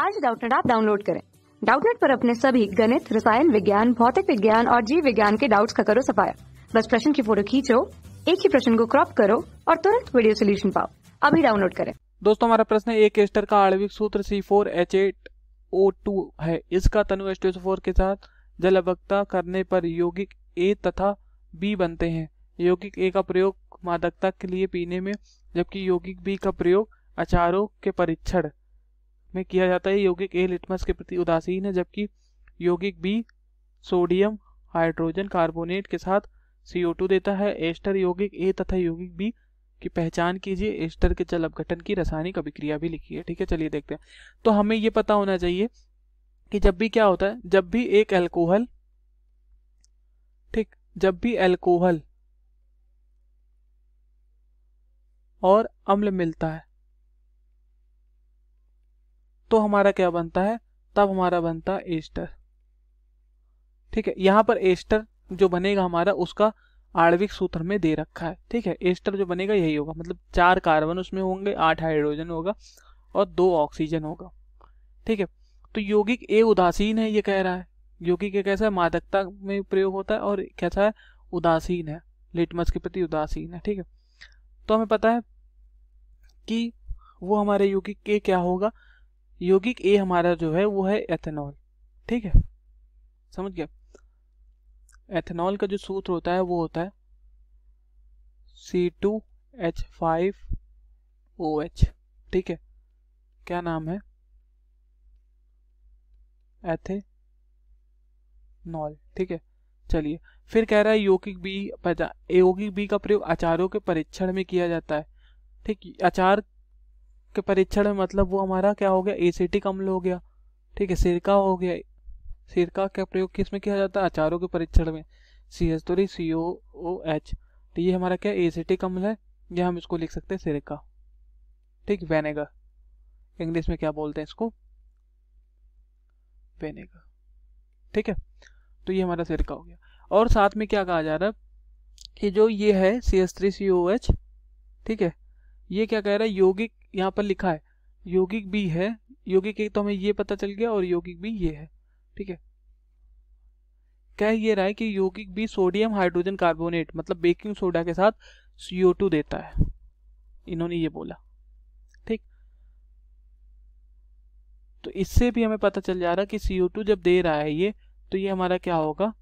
आज डाउटनेट आप डाउनलोड करें डाउटनेट पर अपने सभी गणित रसायन विज्ञान भौतिक विज्ञान और जीव विज्ञान के डाउट्स का करो सफाया बस प्रश्न की फोटो खींचो एक ही प्रश्न को क्रॉप करो और तुरंत वीडियो सोल्यूशन पाओ अभी डाउनलोड करें दोस्तों हमारा प्रश्न एक एस्टर का आणविक सूत्र C four H eight O two है इसका तनु फोर के साथ जल अवक्ता करने पर यौगिक ए तथा बी बनते हैं यौगिक ए का प्रयोग मादकता के लिए पीने में जबकि यौगिक बी का प्रयोग अचारों के परीक्षण में किया जाता है यौगिक ए लिटमस के प्रति उदासीन है जबकि यौगिक बी सोडियम हाइड्रोजन कार्बोनेट के साथ CO2 देता है एस्टर यौगिक ए तथा यौगिक बी की पहचान कीजिए एस्टर के चल अपघटन की रासायनिक अभिक्रिया भी लिखी है ठीक है चलिए देखते हैं तो हमें ये पता होना चाहिए कि जब भी क्या होता है जब भी एक एल्कोहल ठीक जब भी एल्कोहल और अम्ल मिलता है तो हमारा क्या बनता है तब हमारा बनता है एस्टर ठीक है यहाँ पर एस्टर जो बनेगा हमारा उसका आणविक सूत्र में दे रखा है ठीक है एस्टर जो बनेगा यही होगा मतलब चार कार्बन उसमें होंगे आठ हाइड्रोजन होगा और दो ऑक्सीजन होगा ठीक है तो यौगिक ए उदासीन है ये कह रहा है यौगिक ए कैसा है मादकता में प्रयोग होता है और कैसा है उदासीन है लिटमस के प्रति उदासीन है ठीक है तो हमें पता है कि वो हमारे यौगिक के क्या होगा यौगिक ए हमारा जो है वो है एथेनॉल ठीक है समझ गया एथेनॉल का जो सूत्र होता है वो होता है C two H five O H ठीक है क्या नाम है एथेनॉल ठीक है चलिए फिर कह रहा है यौगिक बी यौगिक बी का प्रयोग अचारों के परीक्षण में किया जाता है ठीक अचार के परीक्षण में मतलब वो हमारा क्या हो गया एसिटिक अम्ल हो गया ठीक है सिरका हो गया सिरका का प्रयोग किस में किया जाता है अचारों के परीक्षण में C H three C O O H तो ये हमारा क्या एसिटिक अम्ल है यह हम इसको लिख सकते हैं सिरका ठीक वेनेगर इंग्लिश में क्या बोलते हैं इसको वेनेगर ठीक है तो ये हमारा सिरका हो गया और साथ में क्या कहा जा रहा है कि जो ये है C S three C O H ठीक है ये क्या कह रहा है यौगिक यहाँ पर लिखा है यौगिक भी है यौगिक एक तो हमें ये पता चल गया और यौगिक भी ये है ठीक है कह ये रहा है कि यौगिक भी सोडियम हाइड्रोजन कार्बोनेट मतलब बेकिंग सोडा के साथ CO2 देता है इन्होंने ये बोला ठीक तो इससे भी हमें पता चल जा रहा कि CO2 जब दे रहा है ये तो ये हमारा क्या होगा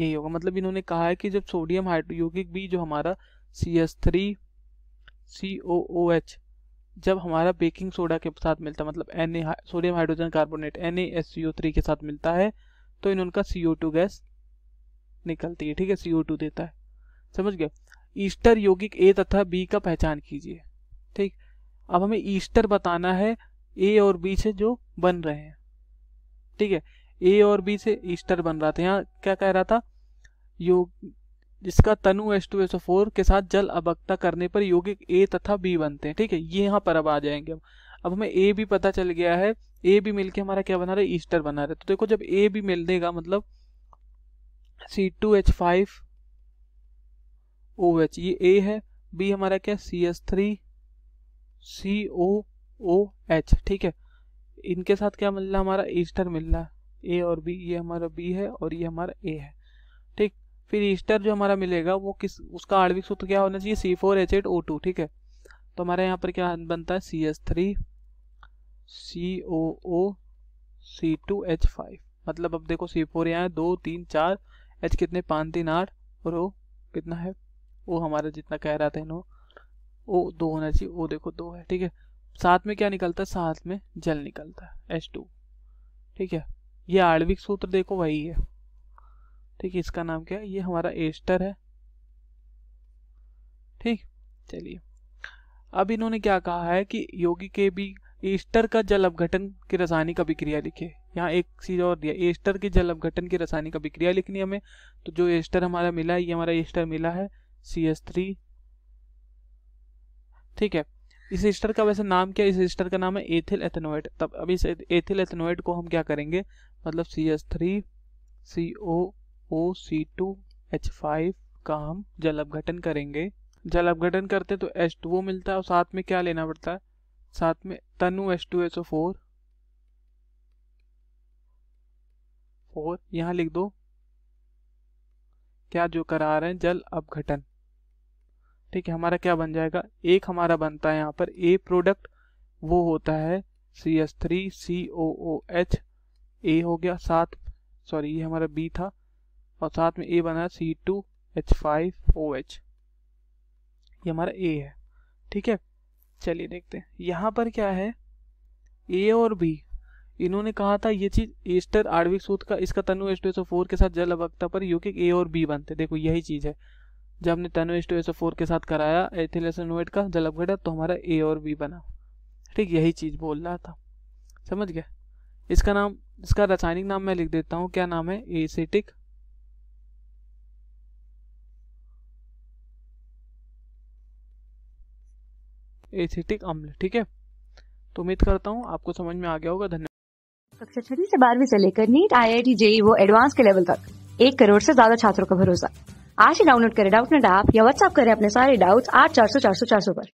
यही होगा मतलब इन्होंने कहा है कि जब सोडियम हाइड्रो यौगिक भी जो हमारा C S three C O O H जब हमारा बेकिंग सोडा के साथ मिलता मतलब N A sodium hydrogen carbonate N A S C O three के साथ मिलता है तो इन उनका सी ओ टू गैस निकलती है ठीक है सी ओ टू देता है समझ गए ईस्टर यौगिक ए तथा बी का पहचान कीजिए ठीक अब हमें ईस्टर बताना है ए और बी से जो बन रहे हैं ठीक है ए और बी से ईस्टर बन रहा था यहाँ क्या कह रहा था योग जिसका तनु एस टू एस फोर के साथ जल अभक्ता करने पर यौगिक ए तथा बी बनते हैं ठीक है ये यहाँ पर अब आ जाएंगे हम अब हमें ए भी पता चल गया है ए भी मिलके हमारा क्या बना रहा है ईस्टर बना रहा है तो देखो जब ए भी मिल देगा मतलब C two H five O H ये ए है बी हमारा क्या C S three C O O H ठीक है इनके साथ क्या मिल रहा है हमारा ईस्टर मिल रहा है ए और बी ये हमारा बी है और ये हमारा ए है फिर ईस्टर जो हमारा मिलेगा वो किस उसका आणविक सूत्र क्या होना चाहिए C four H eight O two ठीक है तो हमारे यहाँ पर क्या बनता है C S three C O O C two H five मतलब अब देखो सी फोर यहाँ है दो तीन चार एच कितने पाँच तीन आठ और ओ कितना है ओ हमारा जितना कह रहा था इन्हों ओ दो होना चाहिए ओ देखो दो है ठीक है साथ में क्या निकलता है साथ में जल निकलता है एच टू ठीक है ये आणविक सूत्र देखो वही है ठीक है इसका नाम क्या है ये हमारा एस्टर है ठीक चलिए अब इन्होंने क्या कहा है कि योगी के भी एस्टर का जल अपघटन की रासायनिक अभिक्रिया लिखे यहाँ एक चीज और दिया एस्टर के जल अपघटन की रासायनिक अभिक्रिया लिखनी हमें तो जो एस्टर हमारा मिला है ये हमारा एस्टर मिला है सी एस थ्री ठीक है इस एस्टर का वैसे नाम क्या इस एस्टर का नाम है एथिल एथेनोइड तब अब इस एथिल एथेनोइड को हम क्या करेंगे मतलब C S three C O O C two H five का हम जल अपघटन करेंगे जल अपघटन करते तो एच टू वो मिलता है और साथ में क्या लेना पड़ता है साथ में तनु H two H O four four यहाँ लिख दो क्या जो करा रहे हैं जल अपघटन ठीक है हमारा क्या बन जाएगा एक हमारा बनता है यहाँ पर ए प्रोडक्ट वो होता है C S three C O O H A हो गया सात सॉरी ये हमारा बी था और साथ में ए बना C two H five O H ये हमारा ए है ठीक है चलिए देखते हैं यहाँ पर क्या है ए और बी इन्होंने कहा था ये चीज एस्टर आर्विक सूत्र का इसका तनु एस टू फोर के साथ जल अवक्ता पर यौकिक ए और बी बनते देखो यही चीज है जब हमने तनु एस टू फोर के साथ कराया एथिलेसनोएट का जल अवघटा तो हमारा ए और बी बना ठीक यही चीज बोल रहा था समझ गया इसका नाम इसका रासायनिक नाम मैं लिख देता हूँ क्या नाम है एसेटिक एसिटिक अम्ल ठीक है तो उम्मीद करता हूँ आपको समझ में आ गया होगा धन्यवाद कक्षा छठी से बारहवीं से लेकर NEET I I T JEE वो एडवांस के लेवल तक एक करोड़ से ज्यादा छात्रों का भरोसा आज ही डाउनलोड करें डाउट नेट ऐप या व्हाट्सअप करें अपने सारे डाउट्स आठ चार सौ चार सौ चार सौ पर